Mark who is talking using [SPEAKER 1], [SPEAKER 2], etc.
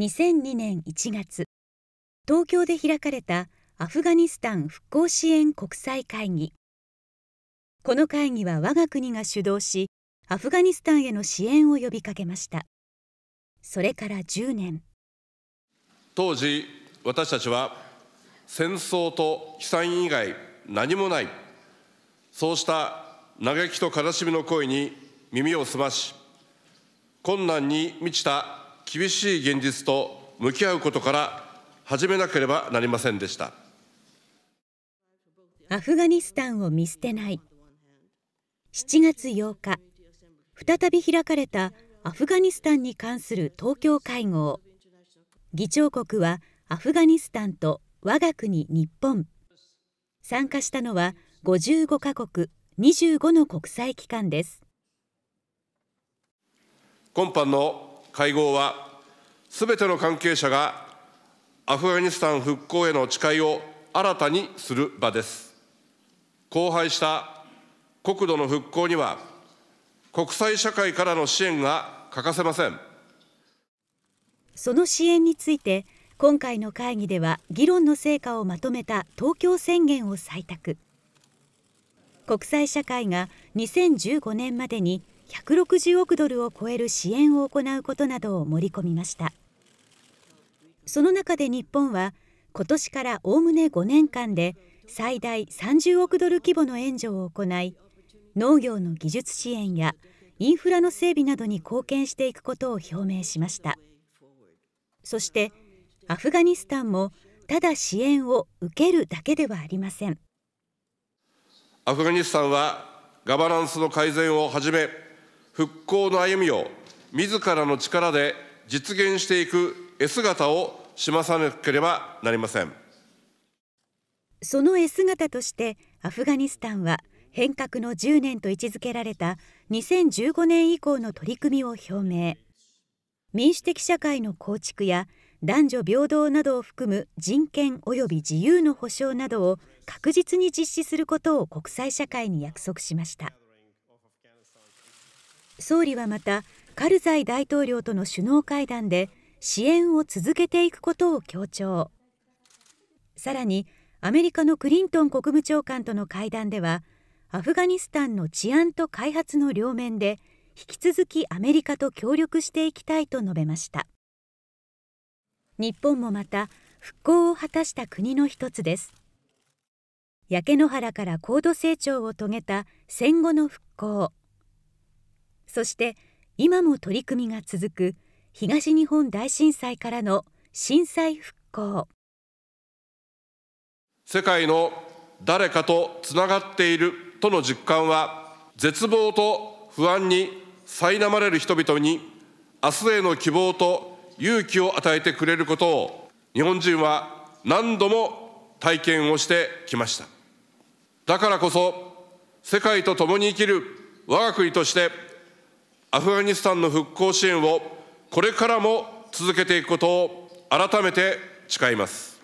[SPEAKER 1] 2002年1月東京で開かれたアフガニスタン復興支援国際会議この会議は我が国が主導しアフガニスタンへの支援を呼びかけましたそれから10年
[SPEAKER 2] 当時私たちは戦争と悲惨以外何もないそうした嘆きと悲しみの声に耳を澄まし困難に満ちた厳しい現実と向き合うことから始めなければなりませんでした
[SPEAKER 1] アフガニスタンを見捨てない7月8日再び開かれたアフガニスタンに関する東京会合議長国はアフガニスタンと我が国日本参加したのは55カ国25の国際機関です
[SPEAKER 2] 今般の会合はすべての関係者がアフガニスタン復興への誓いを新たにする場です荒廃した国土の復興には国際社会からの支援が欠かせません
[SPEAKER 1] その支援について今回の会議では議論の成果をまとめた東京宣言を採択国際社会が2015年までに160億ドルを超える支援を行うことなどを盛り込みましたその中で日本は今年からおおむね5年間で最大30億ドル規模の援助を行い農業の技術支援やインフラの整備などに貢献していくことを表明しましたそしてアフガニスタンもただ支援を受けるだけではありません
[SPEAKER 2] アフガニスタンはガバナンスの改善をはじめ復興の歩みを自らの力で実現していく絵姿を示さなければなりません
[SPEAKER 1] その絵姿としてアフガニスタンは変革の10年と位置づけられた2015年以降の取り組みを表明民主的社会の構築や男女平等などを含む人権及び自由の保障などを確実に実施することを国際社会に約束しました総理はまたカルザイ大統領との首脳会談で支援を続けていくことを強調さらにアメリカのクリントン国務長官との会談ではアフガニスタンの治安と開発の両面で引き続きアメリカと協力していきたいと述べました日本もまた復興を果たした国の一つです焼け野原から高度成長を遂げた戦後の復興そして今も取り組みが続く東日本大震災からの震災復興
[SPEAKER 2] 世界の誰かとつながっているとの実感は絶望と不安に苛まれる人々に明日への希望と勇気を与えてくれることを日本人は何度も体験をしてきましただからこそ世界と共に生きる我が国としてアフガニスタンの復興支援をこれからも続けていくことを改めて誓います